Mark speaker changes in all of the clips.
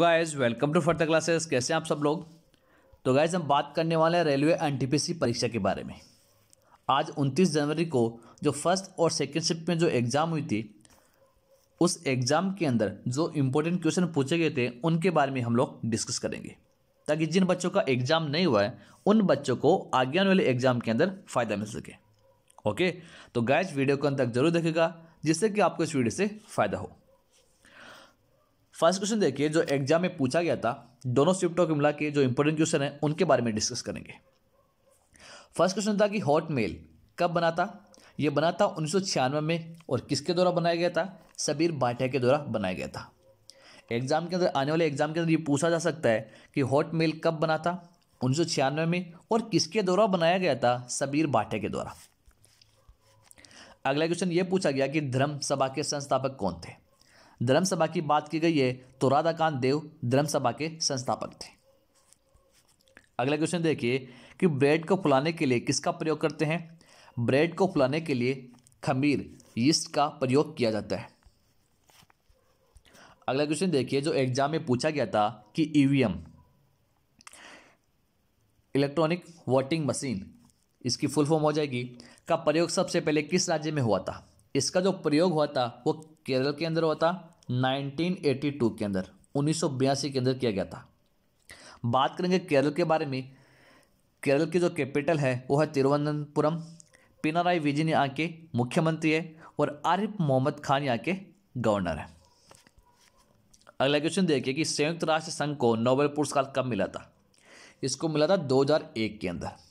Speaker 1: guys welcome to further classes कैसे हैं आप सब लोग तो गाइस हम बात करने वाले हैं रेलवे एन परीक्षा के बारे में आज 29 जनवरी को जो फर्स्ट और सेकेंड शिफ्ट में जो एग्ज़ाम हुई थी उस एग्ज़ाम के अंदर जो इम्पोर्टेंट क्वेश्चन पूछे गए थे उनके बारे में हम लोग डिस्कस करेंगे ताकि जिन बच्चों का एग्ज़ाम नहीं हुआ है उन बच्चों को आगे आने वाले एग्ज़ाम के अंदर फ़ायदा मिल सके ओके तो गाइज वीडियो को अंत तक जरूर देखेगा जिससे कि आपको इस वीडियो से फ़ायदा हो फर्स्ट क्वेश्चन देखिए जो एग्जाम में पूछा गया था दोनों शिफ्ट और मिला के जो इंपॉर्टेंट क्वेश्चन है उनके बारे में डिस्कस करेंगे फर्स्ट क्वेश्चन था कि हॉट मेल कब बना था यह बना था उन्नीस में और किसके द्वारा बनाया गया था सबीर बाटिया के द्वारा बनाया गया था एग्जाम के अंदर आने वाले एग्जाम के अंदर ये पूछा जा सकता है कि हॉट मेल कब बना था उन्नीस में और किसके द्वारा बनाया गया था सबीर बाटे के द्वारा अगला क्वेश्चन ये पूछा गया कि धर्म सभा के संस्थापक कौन थे धर्म सभा की बात की गई है तो राधाकांत देव धर्म सभा के संस्थापक थे अगला क्वेश्चन देखिए कि ब्रेड को फुलाने के लिए किसका प्रयोग करते हैं ब्रेड को फुलाने के लिए खमीर यीस्ट का प्रयोग किया जाता है अगला क्वेश्चन देखिए जो एग्जाम में पूछा गया था कि ईवीएम इलेक्ट्रॉनिक वोटिंग मशीन इसकी फुल फॉर्म हो जाएगी का प्रयोग सबसे पहले किस राज्य में हुआ था इसका जो प्रयोग हुआ था वो केरल के अंदर हुआ था 1982 के अंदर उन्नीस के अंदर किया गया था बात करेंगे केरल के बारे में केरल की जो कैपिटल है वो है तिरुवनंतपुरम पिनाराई विजन यहाँ के मुख्यमंत्री है और आरिफ मोहम्मद खान यहाँ के गवर्नर है अगला क्वेश्चन देखिए कि संयुक्त राष्ट्र संघ को नोबेल पुरस्कार कब मिला था इसको मिला था 2001 के अंदर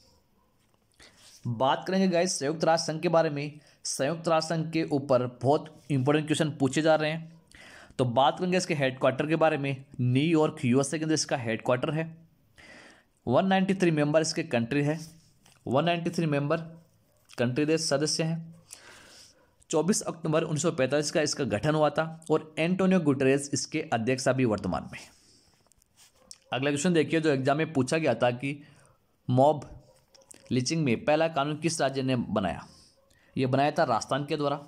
Speaker 1: बात करेंगे गाइस संयुक्त राष्ट्र संघ के बारे में संयुक्त राष्ट्र संघ के ऊपर बहुत इंपॉर्टेंट क्वेश्चन पूछे जा रहे हैं तो बात करेंगे इसके हेडक्वार्टर के बारे में न्यूयॉर्क यूएसए के अंदर इसका हेडक्वार्टर है 193 मेंबर इसके कंट्री है 193 मेंबर कंट्री देश सदस्य हैं 24 अक्टूबर 1945 का इसका गठन हुआ था और एंटोनियो गुटरेज इसके अध्यक्ष अभी वर्तमान में अगला क्वेश्चन देखिए जो एग्जाम में पूछा गया था कि मॉब लिचिंग में पहला कानून किस राज्य ने बनाया ये बनाया था राजस्थान के द्वारा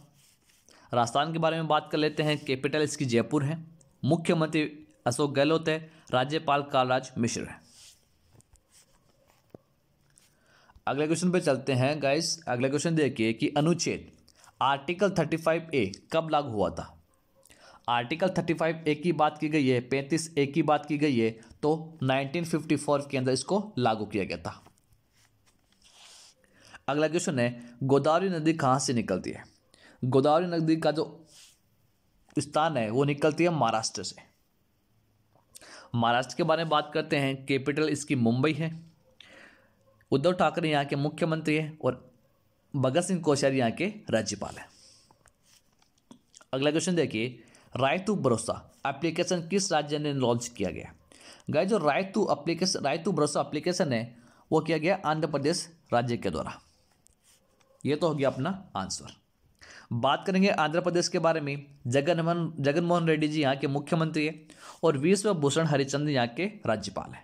Speaker 1: राजस्थान के बारे में बात कर लेते हैं कैपिटल इसकी जयपुर है मुख्यमंत्री अशोक गहलोत है राज्यपाल कालराज मिश्र है अगले क्वेश्चन पे चलते हैं गाइस अगले क्वेश्चन देखिए कि अनुच्छेद आर्टिकल थर्टी फाइव ए कब लागू हुआ था आर्टिकल थर्टी फाइव ए की बात की गई है पैंतीस ए की बात की गई है तो नाइनटीन फिफ्टी फोर के अंदर इसको लागू किया गया था अगला क्वेश्चन है गोदावरी नदी कहाँ से निकलती है गोदावरी नदी का जो स्थान है वो निकलती है महाराष्ट्र से महाराष्ट्र के बारे में बात करते हैं कैपिटल इसकी मुंबई है उद्धव ठाकरे यहाँ के मुख्यमंत्री हैं और भगत सिंह कोश्यारी यहाँ के राज्यपाल हैं अगला क्वेश्चन देखिए राय टू भरोसा एप्लीकेशन किस राज्य ने लॉन्च किया गया गए जो राय टू एप्लीकेशन राय टू भरोसा एप्लीकेशन है वो किया गया आंध्र प्रदेश राज्य के द्वारा ये तो हो गया अपना आंसर बात करेंगे आंध्र प्रदेश के बारे में जगनमोहन जगनमोहन रेड्डी जी यहाँ के मुख्यमंत्री है और विश्व भूषण हरिचंद यहाँ के राज्यपाल है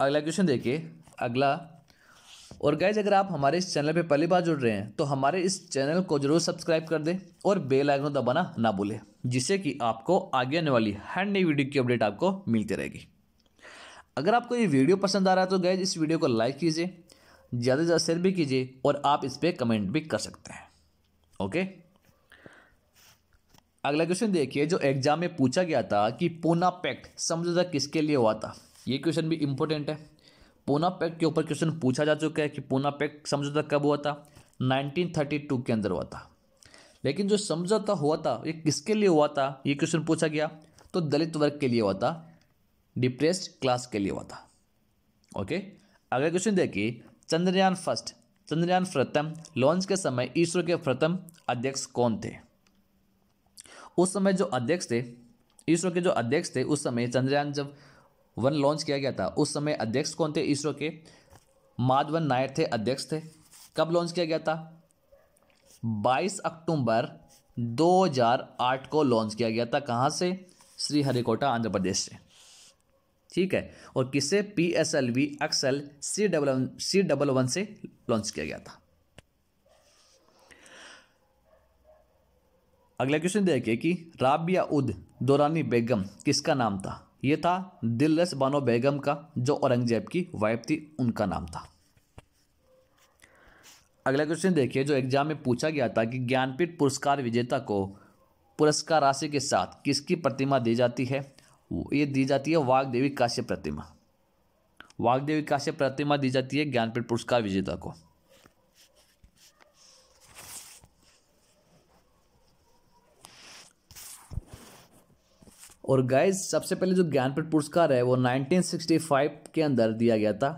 Speaker 1: अगला क्वेश्चन देखिए अगला और गाइज अगर आप हमारे इस चैनल पे पहली बार जुड़ रहे हैं तो हमारे इस चैनल को जरूर सब्सक्राइब कर दें और बेल आइकन दबाना ना भूलें जिससे कि आपको आगे आने वाली हर नई वीडियो की अपडेट आपको मिलती रहेगी अगर आपको ये वीडियो पसंद आ रहा है तो गैज इस वीडियो को लाइक कीजिए ज़्यादा से ज़्यादा शेयर भी कीजिए और आप इस पर कमेंट भी कर सकते हैं ओके अगला क्वेश्चन देखिए जो एग्जाम में पूछा गया था कि पूना पैक्ट समझौता किसके लिए हुआ था ये क्वेश्चन भी इंपॉर्टेंट है पूना पैक्ट के ऊपर क्वेश्चन पूछा जा चुका है कि पूना पैक्ट समझौता कब हुआ था 1932 के अंदर हुआ था लेकिन जो समझौता हुआ था ये किसके लिए हुआ था ये क्वेश्चन पूछा गया तो दलित वर्ग के लिए हुआ था डिप्रेस्ड क्लास के लिए हुआ था ओके अगला क्वेश्चन देखिए चंद्रयान फर्स्ट चंद्रयान प्रथम लॉन्च के समय इसरो के प्रथम अध्यक्ष कौन थे उस समय जो अध्यक्ष थे इसरो के जो अध्यक्ष थे उस समय चंद्रयान जब वन लॉन्च किया गया था उस समय अध्यक्ष कौन थे इसरो के माधवन नायर थे अध्यक्ष थे कब लॉन्च किया गया था 22 अक्टूबर 2008 को लॉन्च किया गया था कहाँ से श्रीहरिकोटा आंध्र प्रदेश से ठीक है और किसे P S L V XL C double C double one से लॉन्च किया गया था अगला क्वेश्चन देखिए कि राबिया उद दौरानी बेगम किसका नाम था यह था दिलरस बानो बेगम का जो औरंगजेब की वाइफ थी उनका नाम था अगला क्वेश्चन देखिए जो एग्जाम में पूछा गया था कि ज्ञानपीठ पुरस्कार विजेता को पुरस्कार राशि के साथ किसकी प्रतिमा दी जाती है ये दी जाती है वाघ देवी काश्य प्रतिमा देवी काश्य प्रतिमा दी जाती है ज्ञानपीठ पुरस्कार विजेता को और गाइस सबसे पहले जो ज्ञानपीठ पुरस्कार है वो 1965 के अंदर दिया गया था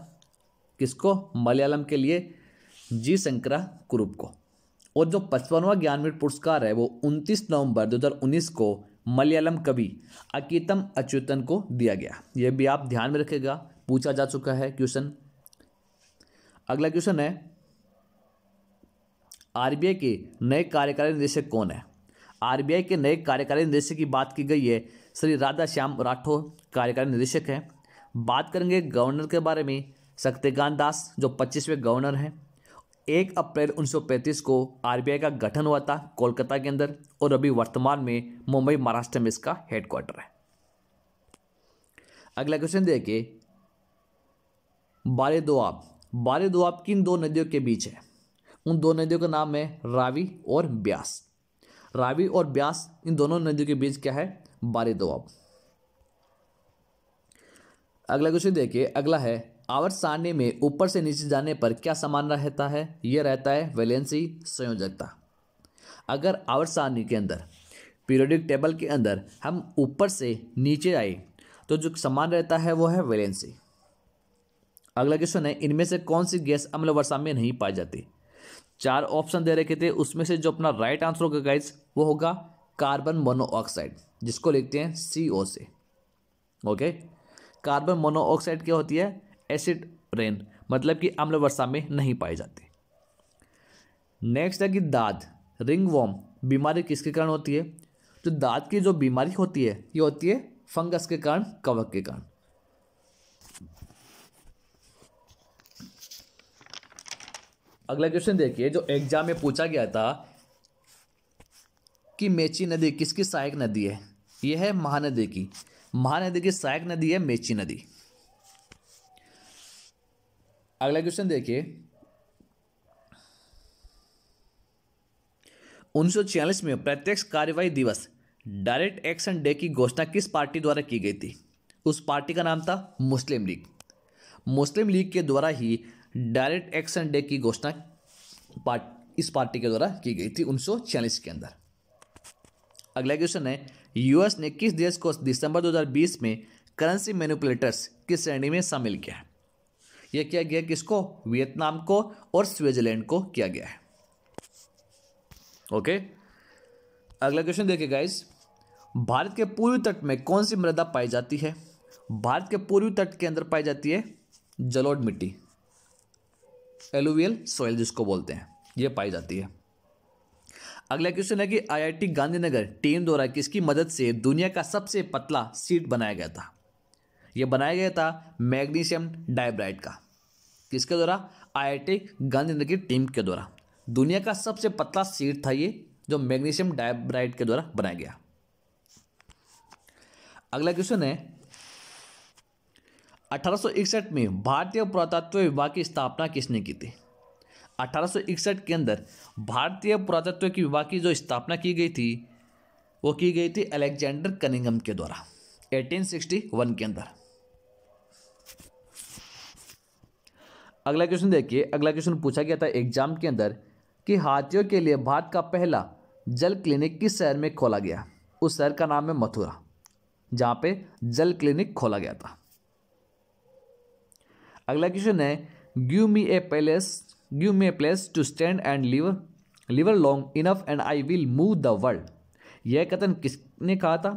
Speaker 1: किसको मलयालम के लिए जी शंकरा कुरूप को और जो पचपनवा ज्ञानपीठ पुरस्कार है वो 29 नवंबर 2019 को मलयालम कवि अकीतम अच्युतन को दिया गया यह भी आप ध्यान में रखेगा पूछा जा चुका है क्वेश्चन अगला क्वेश्चन है आरबीआई के नए कार्यकारी निदेशक कौन है आरबीआई के नए कार्यकारी निदेशक की बात की गई है श्री राधा श्याम राठौर कार्यकारी निदेशक हैं बात करेंगे गवर्नर के बारे में शक्तिकांत दास जो पच्चीसवें गवर्नर हैं एक अप्रैल 1935 को आरबीआई का गठन हुआ था कोलकाता के अंदर और अभी वर्तमान में मुंबई महाराष्ट्र में इसका हेडक्वार्टर है अगला क्वेश्चन देखिए बारे दोआब बारे दोआब किन दो नदियों के बीच है उन दो नदियों का नाम है रावी और ब्यास रावी और ब्यास इन दोनों नदियों के बीच क्या है बारे दोआब अगला क्वेश्चन देखिए अगला है आवर सारणी में ऊपर से नीचे जाने पर क्या समान रहता है यह रहता है वैलेंसी संयोजकता अगर आवर सारणी के अंदर पीरियोडिक टेबल के अंदर हम ऊपर से नीचे आए तो जो समान रहता है वो है वैलेंसी अगला क्वेश्चन है इनमें से कौन सी गैस अम्ल वर्षा में नहीं पाई जाती चार ऑप्शन दे रखे थे उसमें से जो अपना राइट आंसर होगा गाइज वो होगा कार्बन मोनोऑक्साइड जिसको लिखते हैं सी ओ से ओके कार्बन मोनोऑक्साइड क्या होती है एसिड रेन मतलब कि अम्ल वर्षा में नहीं पाए जाते नेक्स्ट है कि दाद रिंग वॉम बीमारी किसके कारण होती है तो दाद की जो बीमारी होती है ये होती है फंगस के कारण कवक के कारण अगला क्वेश्चन देखिए जो एग्जाम में पूछा गया था कि मेची नदी किसकी सहायक नदी है यह है महानदी की महानदी की सहायक नदी है मेची नदी अगला क्वेश्चन देखिए उन्नीस में प्रत्यक्ष कार्यवाही दिवस डायरेक्ट एक्शन डे की घोषणा किस पार्टी द्वारा की गई थी उस पार्टी का नाम था मुस्लिम लीग मुस्लिम लीग के द्वारा ही डायरेक्ट एक्शन डे की घोषणा पार्ट इस पार्टी के द्वारा की गई थी उन्नीस के अंदर अगला क्वेश्चन है यूएस ने किस देश को दिसंबर 2020 में करेंसी मैनिपुलेटर्स की श्रेणी में शामिल किया है यह किया गया किसको वियतनाम को और स्विट्जरलैंड को किया गया है ओके अगला क्वेश्चन देखिए गाइस भारत के पूर्वी तट में कौन सी मृदा पाई जाती है भारत के पूर्वी तट के अंदर पाई जाती है जलोड मिट्टी एलुवियल सॉइल जिसको बोलते हैं यह पाई जाती है अगला क्वेश्चन है कि आईआईटी गांधीनगर टीम द्वारा किसकी मदद से दुनिया का सबसे पतला सीट बनाया गया था ये बनाया गया था मैग्नीशियम डाइब्राइड का किसके द्वारा आई गांधीनगर की टीम के द्वारा दुनिया का सबसे पतला सीट था ये जो मैग्नीशियम डाइब्राइड के द्वारा बनाया गया अगला क्वेश्चन है अठारह में भारतीय पुरातत्व विभाग की स्थापना किसने की थी अठारह के अंदर भारतीय पुरातत्व की विभाग की जो स्थापना की गई थी वो की गई थी अलेक्जेंडर कनिंगम के द्वारा 1861 के अंदर अगला क्वेश्चन देखिए अगला क्वेश्चन पूछा गया था एग्जाम के अंदर कि हाथियों के लिए भारत का पहला जल क्लिनिक किस शहर में खोला गया उस शहर का नाम है मथुरा जहाँ पे जल क्लिनिक खोला गया था अगला क्वेश्चन है give me a palace give me a place to stand and live lever long enough and I will move the world यह कथन किसने कहा था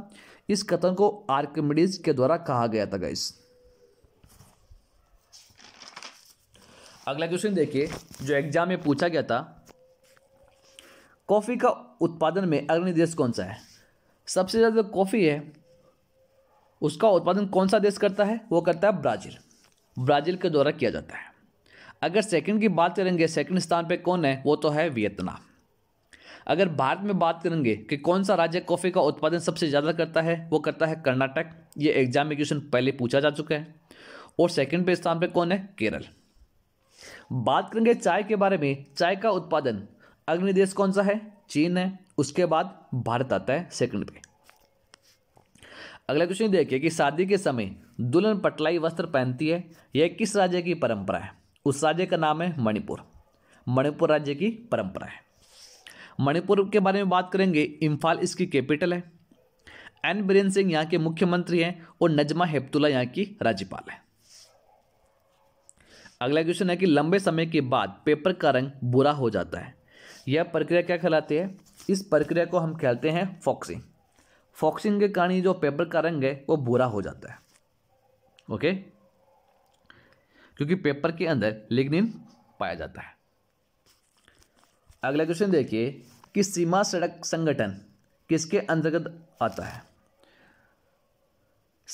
Speaker 1: इस कथन को आर्कमिडीज के द्वारा कहा गया था गाइस अगला क्वेश्चन देखिए जो एग्जाम में पूछा गया था कॉफ़ी का उत्पादन में अग्रणी देश कौन सा है सबसे ज़्यादा जो कॉफ़ी है उसका उत्पादन कौन सा देश करता है वो करता है ब्राज़ील ब्राज़ील के द्वारा किया जाता है अगर सेकंड की बात करेंगे सेकंड स्थान पे कौन है वो तो है वियतनाम अगर भारत में बात करेंगे कि कौन सा राज्य कॉफ़ी का उत्पादन सबसे ज़्यादा करता है वो करता है कर्नाटक ये एग्जाम में क्वेश्चन पहले पूछा जा चुका है और सेकंड पे स्थान पे कौन है केरल बात करेंगे चाय के बारे में चाय का उत्पादन अग्नि देश कौन सा है चीन है उसके बाद भारत आता है सेकंड पे अगला क्वेश्चन देखिए कि शादी के समय दुल्हन पटलाई वस्त्र पहनती है यह किस राज्य की परंपरा है उस राज्य का नाम है मणिपुर मणिपुर राज्य की परंपरा है मणिपुर के बारे में बात करेंगे इम्फाल इसकी कैपिटल है एन बीरेन सिंह यहाँ के मुख्यमंत्री हैं और नजमा हेपतुल्ला यहाँ की राज्यपाल है अगला क्वेश्चन है कि लंबे समय के बाद पेपर का रंग बुरा हो जाता है यह प्रक्रिया क्या कहलाती है इस प्रक्रिया को हम कहते हैं फॉक्सिंग फॉक्सिंग के कारण जो पेपर का रंग है वो बुरा हो जाता है ओके क्योंकि पेपर के अंदर लिग्निन पाया जाता है अगला क्वेश्चन देखिए कि सीमा सड़क संगठन किसके अंतर्गत आता है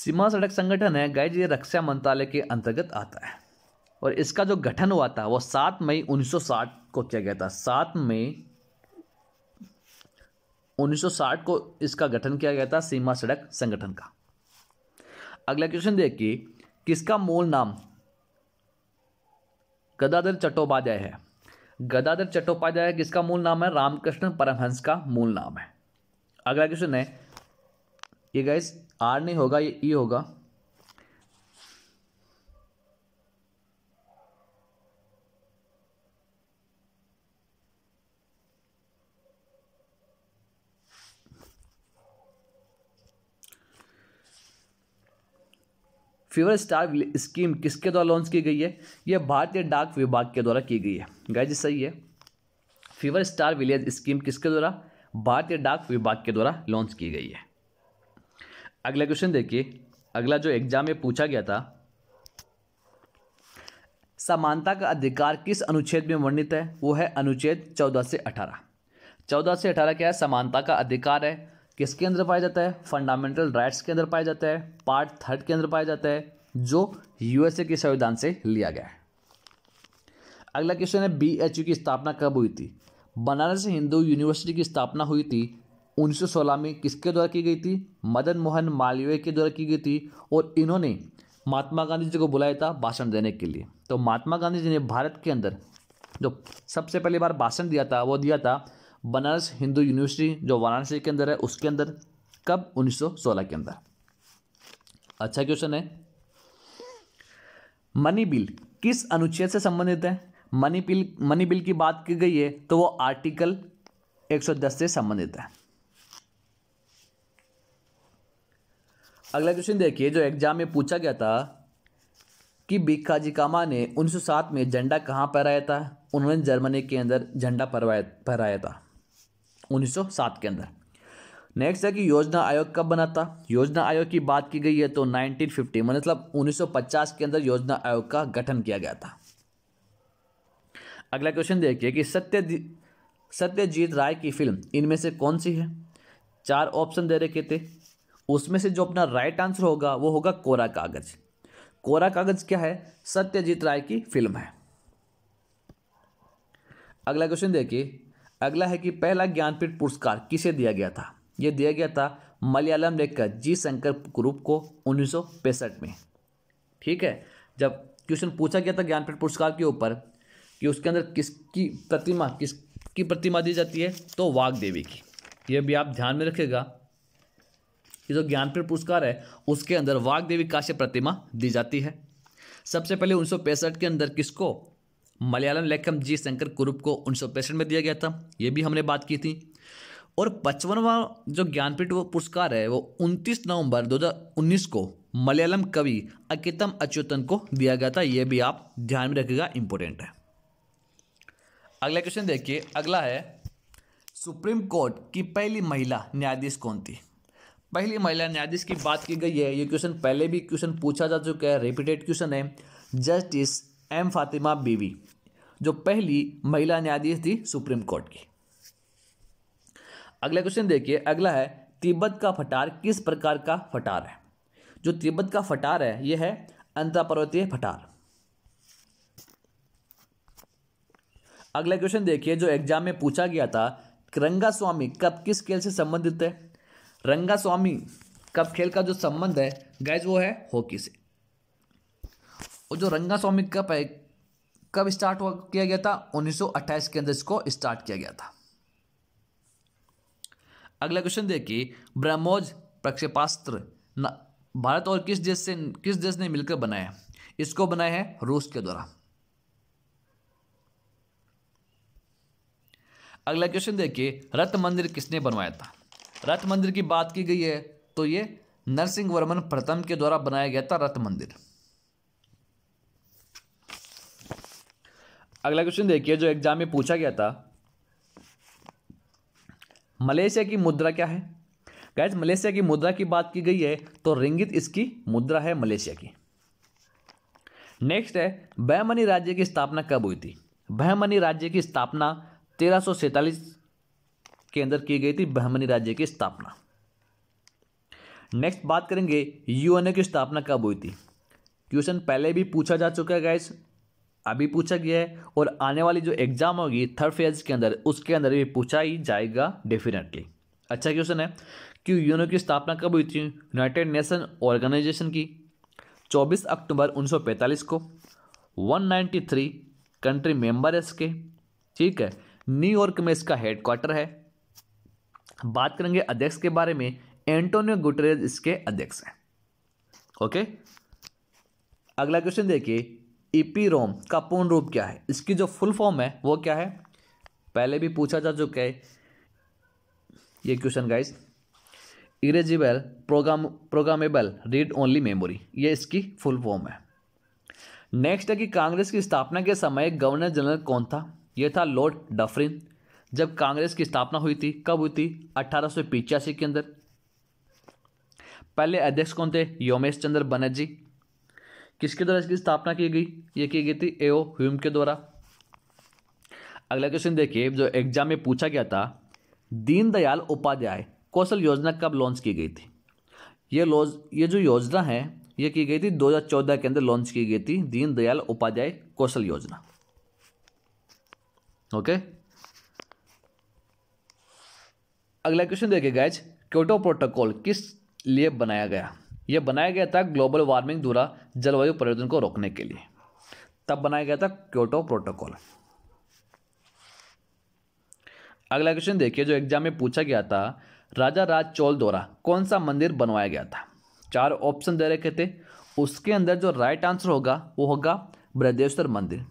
Speaker 1: सीमा सड़क संगठन है गाइज ये रक्षा मंत्रालय के अंतर्गत आता है और इसका जो गठन हुआ था वो सात मई 1960 को किया गया था सात मई 1960 को इसका गठन किया गया था सीमा सड़क संगठन का अगला क्वेश्चन देखिए किसका मूल नाम गदाधर चट्टोपाध्याय है गदाधर चट्टोपाध्याय किसका मूल नाम है रामकृष्ण परमहंस का मूल नाम है अगला क्वेश्चन है ये गैस आर नहीं होगा ये ई e होगा फीवर स्टार स्कीम किसके द्वारा लॉन्च की गई है यह भारतीय डाक विभाग के द्वारा की गई है गाय जी सही है फीवर स्टार विलेज स्कीम किसके द्वारा भारतीय डाक विभाग के द्वारा लॉन्च की गई है अगला क्वेश्चन देखिए अगला जो एग्जाम में पूछा गया था समानता का अधिकार किस अनुच्छेद में वर्णित है वो है अनुच्छेद चौदह से अठारह चौदह से अठारह क्या है समानता का अधिकार है किसके अंदर पाया जाता है फंडामेंटल राइट्स के अंदर पाया जाता है पार्ट थर्ड के अंदर पाया जाता है जो यूएसए के संविधान से लिया गया है अगला क्वेश्चन है बी एच यू की स्थापना कब हुई थी बनारस हिंदू यूनिवर्सिटी की स्थापना हुई थी 1916 में किसके द्वारा की गई थी मदन मोहन मालवीय के द्वारा की गई थी और इन्होंने महात्मा गांधी जी को बुलाया था भाषण देने के लिए तो महात्मा गांधी जी ने भारत के अंदर जो सबसे पहली बार भाषण दिया था वो दिया था बनारस हिंदू यूनिवर्सिटी जो वाराणसी के अंदर है उसके अंदर कब 1916 के अंदर अच्छा क्वेश्चन है मनी बिल किस अनुच्छेद से संबंधित है मनी बिल मनी बिल की बात की गई है तो वो आर्टिकल 110 से संबंधित है अगला क्वेश्चन देखिए जो एग्जाम में पूछा गया था कि बीकाजी कामा ने 1907 में झंडा कहाँ फहराया था उन्होंने जर्मनी के अंदर झंडा फहराया था 1907 के अंदर नेक्स्ट है कि योजना आयोग कब बना था योजना आयोग की बात की गई है तो 1950 मतलब 1950 के अंदर योजना आयोग का गठन किया गया था अगला क्वेश्चन देखिए कि सत्य सत्यजीत राय की फिल्म इनमें से कौन सी है चार ऑप्शन दे रखे थे उसमें से जो अपना राइट आंसर होगा वो होगा कोरा कागज कोरा कागज क्या है सत्यजीत राय की फिल्म है अगला क्वेश्चन देखिए अगला है कि पहला ज्ञानपीठ पुरस्कार किसे दिया गया था यह दिया गया था मलयालम लेखक जी शंकर ग्रुप को उन्नीस में ठीक है जब क्वेश्चन पूछा गया था ज्ञानपीठ पुरस्कार के ऊपर कि उसके अंदर किसकी प्रतिमा किसकी प्रतिमा दी जाती है तो वाग देवी की यह भी आप ध्यान में रखेगा कि जो ज्ञानपीठ पुरस्कार है उसके अंदर वाग देवी काश्य प्रतिमा दी जाती है सबसे पहले उन्नीस के अंदर किसको मलयालम लेखक जी शंकर कुरूप को उन्नीस सौ पैंसठ में दिया गया था ये भी हमने बात की थी और पचपनवा जो ज्ञानपीठ पुरस्कार है वो 29 नवंबर 2019 को मलयालम कवि अकितम अच्युतन को दिया गया था ये भी आप ध्यान में रखिएगा इंपॉर्टेंट है अगला क्वेश्चन देखिए अगला है सुप्रीम कोर्ट की पहली महिला न्यायाधीश कौन थी पहली महिला न्यायाधीश की बात की गई है ये क्वेश्चन पहले भी क्वेश्चन पूछा जा चुका है रिपीटेड क्वेश्चन है जस्टिस एम फातिमा बीवी जो पहली महिला न्यायाधीश थी सुप्रीम कोर्ट की अगला क्वेश्चन देखिए अगला है तिब्बत का फटार किस प्रकार का फटार है जो तिब्बत का फटार है यह है पर्वतीय फटार अगला क्वेश्चन देखिए जो एग्जाम में पूछा गया था रंगा स्वामी कब किस खेल से संबंधित है रंगा स्वामी कब खेल का जो संबंध है गैज वो है हॉकी से और जो रंगा स्वामी कप है कब स्टार्ट किया गया था 1928 के अंदर इसको स्टार्ट किया गया था अगला क्वेश्चन देखिए ब्रह्मोज प्रक्षेपास्त्र भारत और किस देश से किस देश ने मिलकर बनाया इसको बनाया है रूस के द्वारा अगला क्वेश्चन देखिए रथ मंदिर किसने बनवाया था रथ मंदिर की बात की गई है तो ये नरसिंह वर्मन प्रथम के द्वारा बनाया गया था रथ मंदिर अगला क्वेश्चन देखिए जो एग्जाम में पूछा गया था मलेशिया की मुद्रा क्या है गैस मलेशिया की मुद्रा की बात की गई है तो रिंगित इसकी मुद्रा है मलेशिया की नेक्स्ट है बहमनी राज्य की स्थापना कब हुई थी बहमनी राज्य की स्थापना तेरह के अंदर की गई थी बहमनी राज्य की स्थापना नेक्स्ट बात करेंगे यूएनए की स्थापना कब हुई थी क्वेश्चन पहले भी पूछा जा चुका है गैस अभी पूछा गया है और आने वाली जो एग्ज़ाम होगी थर्ड फेज के अंदर उसके अंदर भी पूछा ही जाएगा डेफिनेटली अच्छा क्वेश्चन है कि यूनो की स्थापना कब हुई थी यूनाइटेड नेशन ऑर्गेनाइजेशन की 24 अक्टूबर 1945 को 193 कंट्री मेंबर है इसके ठीक है न्यूयॉर्क में इसका हेडक्वार्टर है बात करेंगे अध्यक्ष के बारे में एंटोनियो गुटरेज इसके अध्यक्ष हैं ओके अगला क्वेश्चन देखिए ईपीरोम का पूर्ण रूप क्या है इसकी जो फुल फॉर्म है वो क्या है पहले भी पूछा जा चुका है ये question guys erasable program programmable read only memory ये इसकी फुल फॉर्म है नेक्स्ट है कि कांग्रेस की स्थापना के समय गवर्नर जनरल कौन था यह था लॉर्ड डफरिन जब कांग्रेस की स्थापना हुई थी कब हुई थी अट्ठारह के अंदर पहले अध्यक्ष कौन थे योमेश चंद्र बनर्जी किसके द्वारा इसकी स्थापना की गई ये की गई थी एओ ह्यूम के द्वारा अगला क्वेश्चन देखिए जो एग्जाम में पूछा गया था दीनदयाल उपाध्याय कौशल योजना कब लॉन्च की गई थी ये लॉज ये जो योजना है ये की गई थी 2014 के अंदर लॉन्च की गई थी दीनदयाल उपाध्याय कौशल योजना ओके अगला क्वेश्चन देखिए गैज क्योटो प्रोटोकॉल किस लिए बनाया गया यह बनाया गया था ग्लोबल वार्मिंग द्वारा जलवायु परिवर्तन को रोकने के लिए तब बनाया गया था क्योटो प्रोटोकॉल अगला क्वेश्चन देखिए जो एग्जाम में पूछा गया था राजा राज चोल द्वारा कौन सा मंदिर बनवाया गया था चार ऑप्शन दे रखे थे उसके अंदर जो राइट आंसर होगा वो होगा बृहदेश्वर मंदिर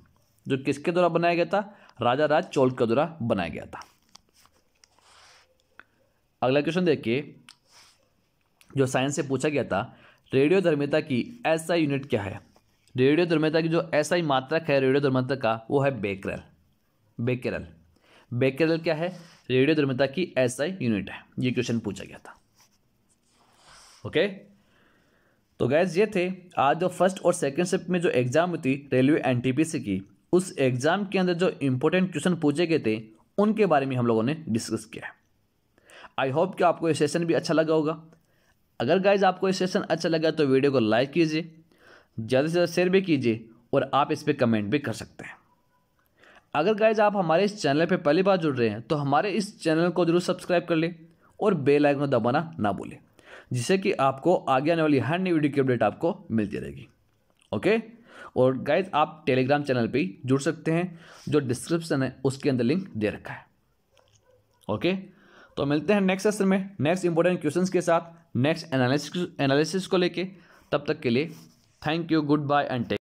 Speaker 1: जो किसके द्वारा बनाया गया था राजा राज चोल के द्वारा बनाया गया था अगला क्वेश्चन देखिए जो साइंस से पूछा गया था रेडियो धर्मिता की ऐसा यूनिट क्या है रेडियो धर्मिता की जो ऐसा ही मात्रक है रेडियो धर्मिता का वो है बेकरल बेकरल बेकरल क्या है रेडियो धर्मिता की ऐसा यूनिट है ये क्वेश्चन पूछा गया था ओके तो गैस ये थे आज जो फर्स्ट और सेकेंड शिफ्ट में जो एग्ज़ाम थी रेलवे एन की उस एग्ज़ाम के अंदर जो इंपॉर्टेंट क्वेश्चन पूछे गए थे उनके बारे में हम लोगों ने डिस्कस किया है आई होप कि आपको ये सेशन भी अच्छा लगा होगा अगर गाइज आपको इस सेशन अच्छा लगा तो वीडियो को लाइक कीजिए ज़्यादा से ज़्यादा शेयर भी कीजिए और आप इस पर कमेंट भी कर सकते हैं अगर गाइज आप हमारे इस चैनल पर पहली बार जुड़ रहे हैं तो हमारे इस चैनल को जरूर सब्सक्राइब कर लें और बेल आइकन दबाना ना भूलें जिससे कि आपको आगे आने वाली हर नई वीडियो की अपडेट आपको मिलती रहेगी ओके और गाइज आप टेलीग्राम चैनल पर जुड़ सकते हैं जो डिस्क्रिप्शन है उसके अंदर लिंक दे रखा है ओके तो मिलते हैं नेक्स्ट सेशन में नेक्स्ट इंपॉर्टेंट क्वेश्चन के साथ नेक्स्ट एनालिसिस एनालिसिस को लेके तब तक के लिए thank you good bye and take